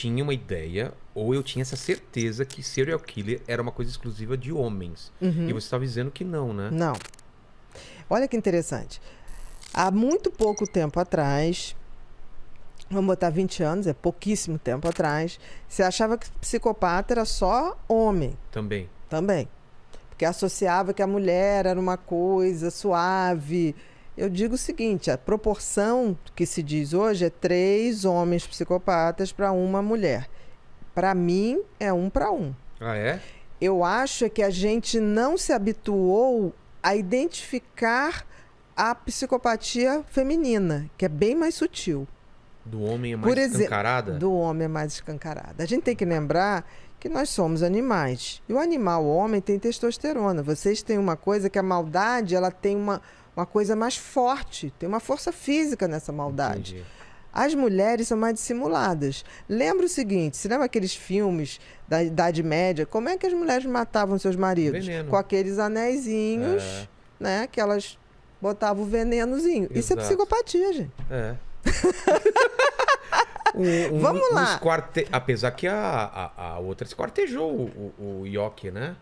tinha uma ideia, ou eu tinha essa certeza que serial killer era uma coisa exclusiva de homens. Uhum. E você estava dizendo que não, né? Não. Olha que interessante. Há muito pouco tempo atrás, vamos botar 20 anos, é pouquíssimo tempo atrás, você achava que psicopata era só homem. Também. Também. Porque associava que a mulher era uma coisa suave, eu digo o seguinte: a proporção que se diz hoje é três homens psicopatas para uma mulher. Para mim, é um para um. Ah, é? Eu acho é que a gente não se habituou a identificar a psicopatia feminina, que é bem mais sutil. Do homem é mais exemplo, escancarada? Do homem é mais escancarada. A gente tem que lembrar que nós somos animais. E o animal, o homem, tem testosterona. Vocês têm uma coisa que a maldade, ela tem uma uma coisa mais forte, tem uma força física nessa maldade. Entendi. As mulheres são mais dissimuladas. Lembra o seguinte: se lembra aqueles filmes da Idade Média? Como é que as mulheres matavam seus maridos? Veneno. Com aqueles anéisinhos, é. né? Que elas botavam o venenozinho. Exato. Isso é psicopatia, gente. É. um, um, Vamos lá. Um esquarte... Apesar que a, a, a, outra esquartejou o, o, Yoke, Yoki, né?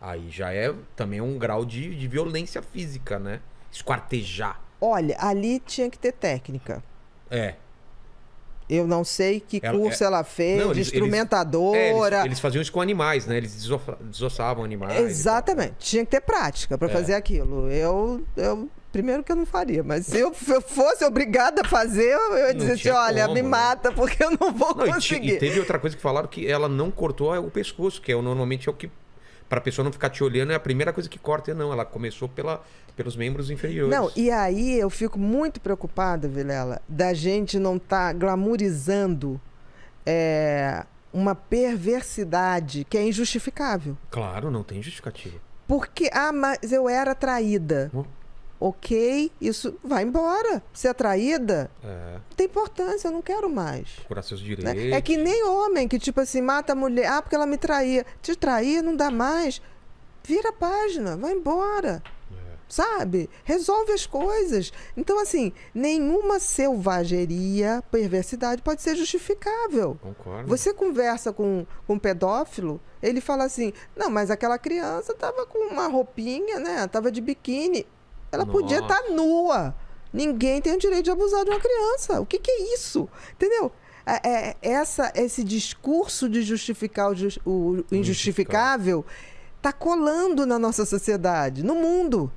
Aí já é também um grau de, de violência física, né? esquartejar. Olha, ali tinha que ter técnica. É. Eu não sei que ela, curso é... ela fez, não, eles, de instrumentadora. Eles, é, eles, eles, faziam isso com animais, né? Eles desossavam animais. Exatamente. Tinha que ter prática para é. fazer aquilo. Eu, eu. Primeiro que eu não faria, mas se eu, eu fosse obrigada a fazer, eu ia dizer assim: olha, me né? mata, porque eu não vou não, conseguir. E, e teve outra coisa que falaram que ela não cortou o pescoço, que é normalmente é o que para a pessoa não ficar te olhando, é a primeira coisa que corta. É não, ela começou pela, pelos membros inferiores. Não, e aí eu fico muito preocupada, Vilela, da gente não estar tá glamorizando é, uma perversidade que é injustificável. Claro, não tem justificativa. Porque, ah, mas eu era traída. Hum ok, isso vai embora. Ser atraída é, é. não tem importância, eu não quero mais. Procurar seus né? direitos. Né? É que nem homem que, tipo assim, mata a mulher, ah, porque ela me traía. Te trair não dá mais. Vira a página, vai embora. É. Sabe? Resolve as coisas. Então, assim, nenhuma selvageria, perversidade pode ser justificável. Concordo. Você conversa com, com um pedófilo, ele fala assim: não, mas aquela criança tava com uma roupinha, né? Tava de biquíni ela Nossa. podia estar tá nua. Ninguém tem o direito de abusar de uma criança. O que, que é isso? Entendeu? É, é, é essa, esse discurso de justificar o, just, o injustificável está colando na nossa sociedade, no mundo.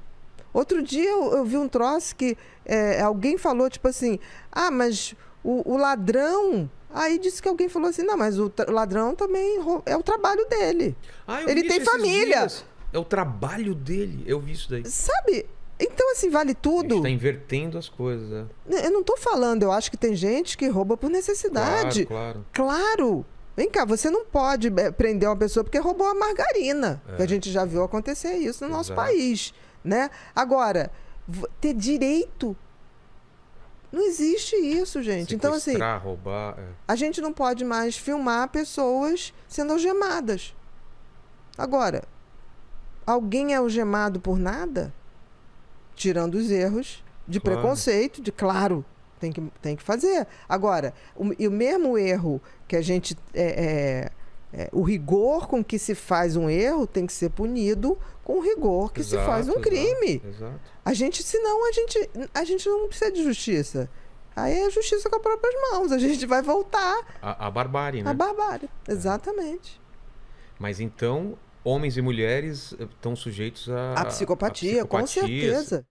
Outro dia eu, eu vi um troço que é, alguém falou, tipo assim, ah, mas o, o, ladrão. Aí disse que alguém falou assim, não, mas o, ladrão também é o trabalho dele. Ah, Ele tem família. Dias. É o trabalho dele. Eu vi isso daí. Sabe, então, assim, vale tudo. A gente tá invertendo as coisas, é. né, Eu não estou falando, eu acho que tem gente que rouba por necessidade. Claro, claro. Claro! Vem cá, você não pode é, prender uma pessoa porque roubou a margarina. É. Que a gente já viu acontecer isso no Exato. nosso país, né? Agora, ter direito não existe isso, gente. então, assim. roubar. É. A gente não pode mais filmar pessoas sendo algemadas. Agora, alguém é algemado por nada? tirando os erros de claro. preconceito, de claro, tem que, tem que fazer. Agora, o, e o mesmo erro que a gente. É, é, é, o rigor com que se faz um erro tem que ser punido com o rigor que exato, se faz um exato, crime. Exato. A gente, senão, a gente, a gente não precisa de justiça. Aí é a justiça com as próprias mãos. A gente vai voltar. A, a barbárie, né? A barbárie, é. exatamente. Mas então, homens e mulheres estão eh, sujeitos a. A psicopatia, a psicopatia com certeza.